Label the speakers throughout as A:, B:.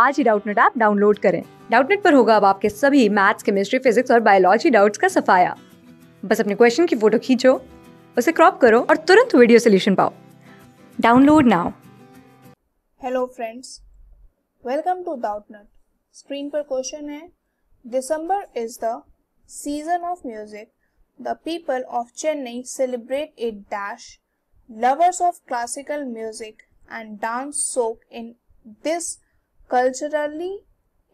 A: आज ही Doubtnut app download करें डाउटनेट पर होगा अब आपके सभी मैथ्स केमिस्ट्री फिजिक्स और बायोलॉजी डाउट्स का सफाया बस अपने क्वेश्चन की फोटो खींचो उसे क्रॉप करो और तुरंत वीडियो सोल्यूशन पाओ download now
B: hello friends welcome to Doubtnut screen पर क्वेश्चन है December is the season of music the people of Chennai celebrate it dash lovers of classical music and dance soak in this culturally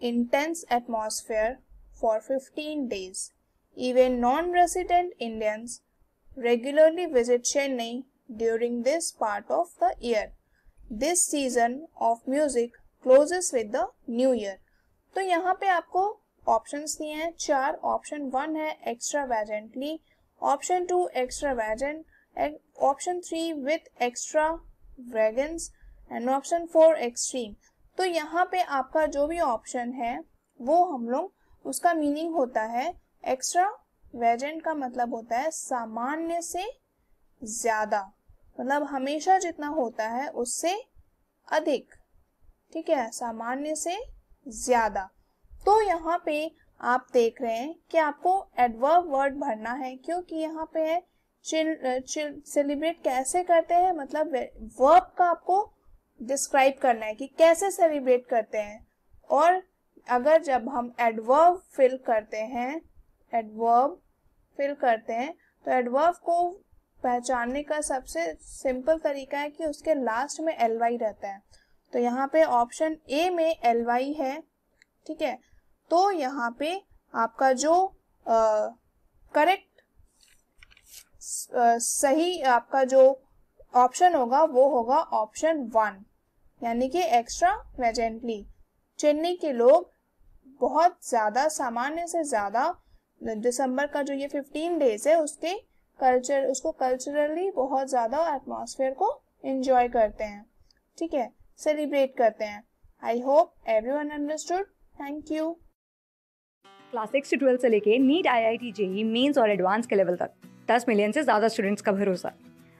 B: intense atmosphere for 15 days. Even non-resident Indians regularly visit Chennai during this part of the year. This season of music closes with the new year. So, here you have options. दिए Option one option one है Option two option two extra वैजेंट option three with extra wagons तो यहाँ पे आपका जो भी option है वो हम लोग उसका मीनिंग होता है एक्स्ट्रा वेजेंट का मतलब होता है सामान्य से ज्यादा मतलब हमेशा जितना होता है उससे अधिक ठीक है सामान्य से ज्यादा तो यहाँ पे आप देख रहे हैं कि आपको एडवर्ब वर्ड भरना है क्योंकि यहाँ पे है सेलिब्रेट कैसे करते हैं मतलब वर्ब का आपको डिस्क्राइब करना है कि कैसे सेलिब्रेट करते हैं और अगर जब हम एडवर्ब फिल करते हैं एडवर्ब फिल करते हैं तो एडवर्ब को पहचानने का सबसे सिंपल तरीका है कि उसके लास्ट में एल वाई रहता है तो यहाँ पे ऑप्शन ए में एल वाई है ठीक है तो यहाँ पे आपका जो करेक्ट सही आपका जो ऑप्शन होगा वो होगा ऑप्शन वन यानी कि एक्स्ट्रा वेजेंटली चेन्नई के लोग बहुत ज़्यादा सामान्य से ज़्यादा दिसंबर का जो ये फिफ्टीन डेज है उसके कल्चर उसको कल्चरली बहुत ज़्यादा एटमोसफेयर को इन्जॉय करते हैं ठीक है सेलिब्रेट करते हैं I hope everyone understood thank you
A: class six से ट्वेल्थ से लेके NEET I I T JEE mains और एडवांस के लेवल तक दस मिलियन से ज़्यादा स्टूडेंट्स का भरोसा